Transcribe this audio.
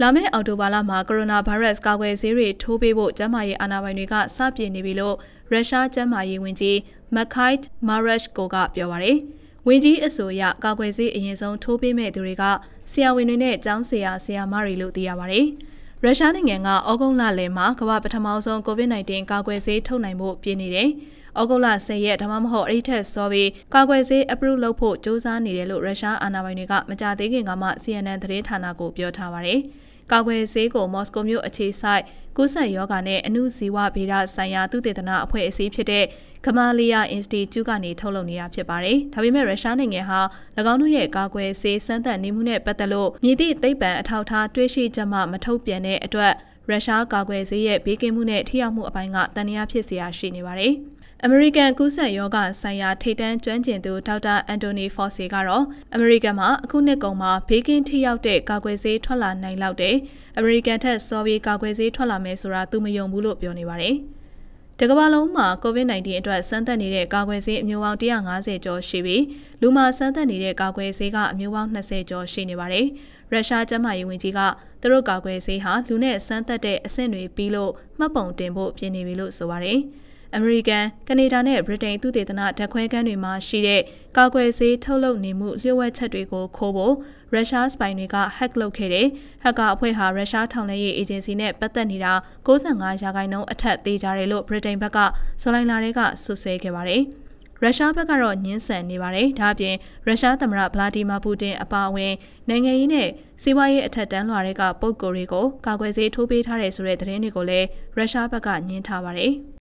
လာမယ့်အောက်တိုဘာလမှာကိုရိုနာဗိုင်းရပ်စ်ကာကွယ်ဆေးတွေထိုးပေးဖို့ကျန်းမာရေးအာဏာပိုင်တွေကစပြင်နေပြီလို့ရုရှားကျန်းမာရေးဝန်ကြီးမခိုက်မာရက်ရှ်ကိုကပြောပါရယ်ဝန်ကြီးအဆိုအရကာကွယ်ဆေးအရင်ဆုံးထိုးပေးမဲ့သူတွေကဆရာဝန်တွေနဲ့ကျောင်းဆရာဆရာမတွေလို့သိရပါရယ်ရုရှားနိုင်ငံကဩဂုတ်လလယ်မှာကမ္ဘာပထမဆုံး COVID-19 ကာကွယ်ဆေးထုတ်နိုင်ဖို့ပြင်နေတယ်။ဩဂုတ်လ10ရက်ဒါမှမဟုတ်အဲ့ဒီထက်စောပြီးကာကွယ်ဆေး approve လုပ်ဖို့စ조사နေတယ်လို့ရုရှားအာဏာပိုင်တွေကမကြသေးခင်ကမှ CNN သတင်းဌာနကိုပြောထားပါတယ်။ကာကွယ်ဆေးကိုမော်စကိုမြို့အခြေစိုက်ကုဆတ်ယောဂနဲ့အမှုဇီဝဗေဒဆိုင်ရာသုတေသနအဖွဲ့အစည်းဖြစ်တဲ့ကမာလီယာ Institute ကနေထုတ်လုပ်နေတာဖြစ်ပါတယ်။ဒါပေမဲ့ရုရှားနိုင်ငံဟာ၎င်းတို့ရဲ့ကာကွယ်ဆေးစမ်းသပ်နေမှုနဲ့ပတ်သက်လို့မြေတိသိပ္ပံအထောက်အထားတွေ့ရှိချက်မှမထုတ်ပြန်တဲ့အတွက်ရုရှားကာကွယ်ဆေးရဲ့ဘေးကင်းမှုနဲ့ထိရောက်မှုအပိုင်းကတန်ရာဖြစ်စရာရှိနေပါတယ်။အမေရိကန်ကူးစက်ရောဂါဆိုင်ရာထိပ်တန်းကျွမ်းကျင်သူဒေါက်တာအန်တိုနီဖော်စီကတော့အမေရိကန်မှာအခုနှစ်ကုန်မှာဘေးကင်းထိရောက်တဲ့ကာကွယ်ဆေးထွက်လာနိုင်လောက်တယ်။အမေရိကန်ထက်စောပြီးကာကွယ်ဆေးထွက်လာမယ်ဆိုတာသူမယုံဘူးလို့ပြောနေပါတယ်။တကမ္ဘာလုံးမှာ COVID-19 အတွက်စမ်းသပ်နေတဲ့ကာကွယ်ဆေးအမျိုးပေါင်း150ကျော်ရှိပြီးလူမှာစမ်းသပ်နေတဲ့ကာကွယ်ဆေးကအမျိုးပေါင်း20ကျော်ရှိနေပါတယ်။ရုရှားကျန်းမာရေးဝန်ကြီးကသူတို့ကာကွယ်ဆေးဟာလူနဲ့စမ်းသပ်တဲ့အဆင့်တွေပြီးလို့မှတ်ပုံတင်ဖို့ပြင်နေပြီလို့ဆိုပါတယ်။အမေရိကန်၊ကနေဒါနဲ့ဗြိတိန်သုတေသနဓာတ်ခွဲခန်းတွေမှာရှိတဲ့ကာကွယ်ဆေးထုတ်လုပ်နေမှုလျှို့ဝှက်ချက်တွေကိုခိုးဖို့ရုရှားစပိုင်တွေက hack လုပ်ခဲ့တယ်။ hacker အဖွဲ့ဟာရုရှားထောင်လှမ်းရေးအေဂျင်စီနဲ့ပတ်သက်နေတာ95ရာခိုင်နှုန်းအထက်သေးကြတယ်လို့ဗြိတိန်ဘက်ကဇူလိုင်လထဲကဆွဆွဲခဲ့ပါတယ်။ရုရှားဘက်ကတော့ညှင်းဆန်နေပါတယ်။ဒါအပြင်ရုရှားသမ္မတဗလာဒီမာပူတင်အပါအဝင်နိုင်ငံရေးနဲ့စီးပွားရေးအထက်တန်းလွှာတွေကပုံကိုယ်တွေကိုကာကွယ်ဆေးထိုးပေးထားတယ်ဆိုတဲ့သတင်းတွေကိုလည်းရုရှားဘက်ကညှင်းထားပါတယ်။